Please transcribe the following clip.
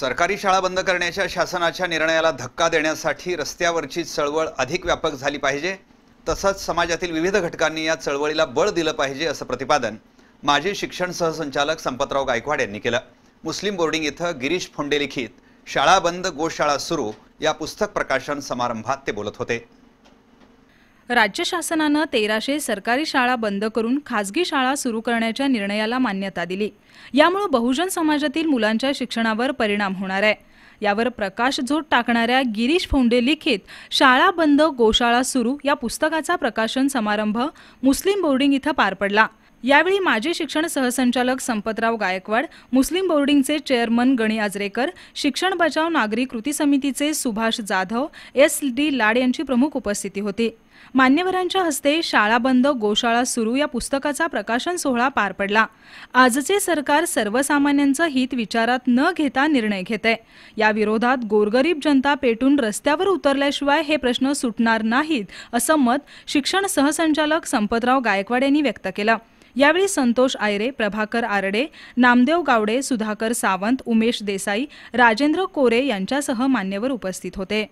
सरकारी शाळा बंद करण्याच्या शासनाच्या निर्णयाला धक्का देण्यासाठी रस्त्यावरची चळवळ अधिक व्यापक झाली पाहिजे तसंच समाजातील विविध घटकांनी या चळवळीला बळ दिलं पाहिजे असं प्रतिपादन माजी शिक्षण सहसंचालक संपतराव गायकवाड यांनी केलं मुस्लिम बोर्डिंग इथं गिरीश फोंडे लिखित शाळा बंद गोशाळा सुरू या पुस्तक प्रकाशन समारंभात ते बोलत होते राज्य शासनानं तेराशे सरकारी शाळा बंद करून खाजगी शाळा सुरू करण्याच्या निर्णयाला मान्यता दिली यामुळे बहुजन समाजातील मुलांच्या शिक्षणावर परिणाम होणार आहे यावर प्रकाश टाकणाऱ्या गिरीश फोंडे लिखित शाळा बंद गोशाळा सुरू या पुस्तकाचा प्रकाशन समारंभ मुस्लिम बोर्डिंग इथं पार पडला यावेळी माजी शिक्षण सहसंचालक संपतराव गायकवाड मुस्लिम बोर्डिंगचे चेअरमन गणी आजरेकर शिक्षण बचाव नागरी कृती समितीचे सुभाष जाधव एस डी लाड यांची प्रमुख उपस्थिती होती मान्यवरांच्या हस्ते शाळा बंद गोशाळा सुरू या पुस्तकाचा प्रकाशन सोहळा पार पडला आजचे सरकार सर्वसामान्यांचं हित विचारात न घेता निर्णय घेते या विरोधात गोरगरीब जनता पेटून रस्त्यावर उतरल्याशिवाय हे प्रश्न सुटणार नाहीत असं मत शिक्षण सहसंचालक संपतराव गायकवाड यांनी व्यक्त केलं यावेळी संतोष आयरे प्रभाकर आरडे नामदेव गावडे सुधाकर सावंत उमेश देसाई राजेंद्र कोरे यांच्यासह मान्यवर उपस्थित होते